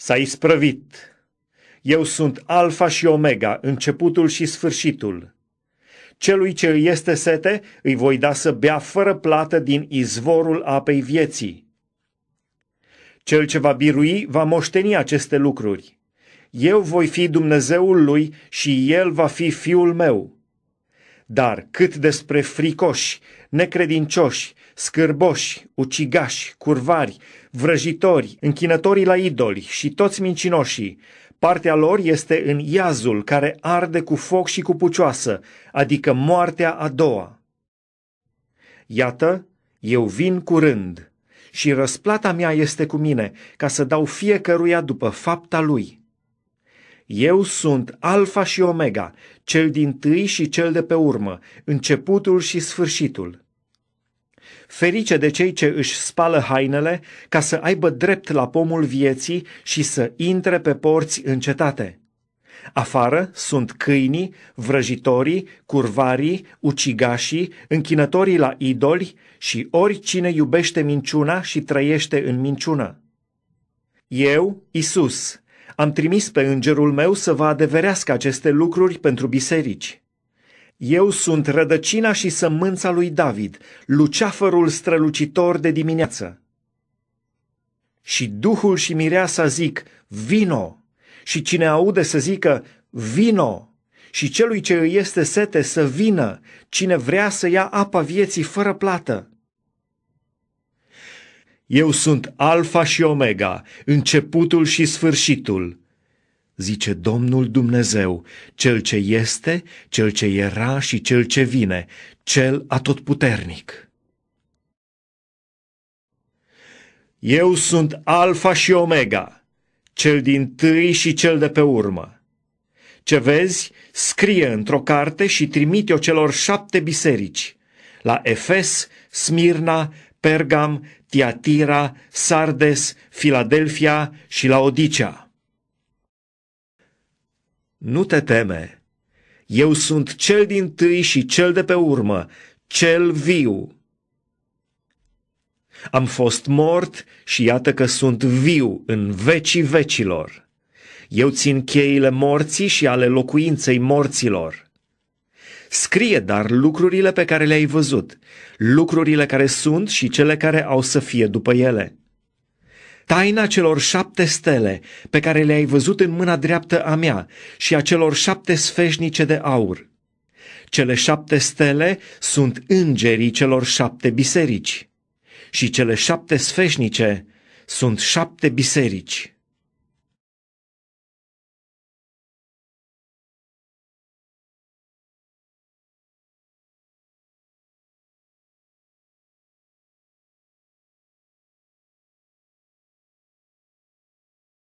S-a isprăvit. Eu sunt alfa și omega, începutul și sfârșitul. Celui ce îi este sete, îi voi da să bea fără plată din izvorul apei vieții. Cel ce va birui va moșteni aceste lucruri. Eu voi fi Dumnezeul lui și el va fi fiul meu. Dar cât despre fricoși, necredincioși, scârboși, ucigași, curvari, vrăjitori, închinătorii la idoli și toți mincinoșii, partea lor este în iazul care arde cu foc și cu pucioasă, adică moartea a doua. Iată, eu vin curând și răsplata mea este cu mine, ca să dau fiecăruia după fapta lui. Eu sunt Alfa și Omega, cel din tâi și cel de pe urmă, începutul și sfârșitul. Ferice de cei ce își spală hainele ca să aibă drept la pomul vieții și să intre pe porți în cetate. Afară sunt câinii, vrăjitorii, curvarii, ucigașii, închinătorii la idoli și oricine iubește minciuna și trăiește în minciună. Eu, Isus, am trimis pe îngerul meu să vă adeverească aceste lucruri pentru biserici. Eu sunt rădăcina și sămânța lui David, luceafărul strălucitor de dimineață. Și Duhul și Mireasa zic, vino! Și cine aude să zică, vino! Și celui ce îi este sete să vină, cine vrea să ia apa vieții fără plată. Eu sunt Alfa și Omega, începutul și sfârșitul, zice Domnul Dumnezeu, cel ce este, cel ce era și cel ce vine, cel atotputernic. Eu sunt Alfa și Omega, cel din tâi și cel de pe urmă. Ce vezi, scrie într-o carte și trimite-o celor șapte biserici, la Efes, Smirna, Pergam, Tiatira, Sardes, Filadelfia și Laodicea. Nu te teme, eu sunt cel din tâi și cel de pe urmă, cel viu. Am fost mort și iată că sunt viu în vecii vecilor. Eu țin cheile morții și ale locuinței morților. Scrie dar lucrurile pe care le-ai văzut, lucrurile care sunt și cele care au să fie după ele. Taina celor șapte stele pe care le-ai văzut în mâna dreaptă a mea și a celor șapte sfeșnice de aur. Cele șapte stele sunt îngerii celor șapte biserici și cele șapte sfeșnice sunt șapte biserici.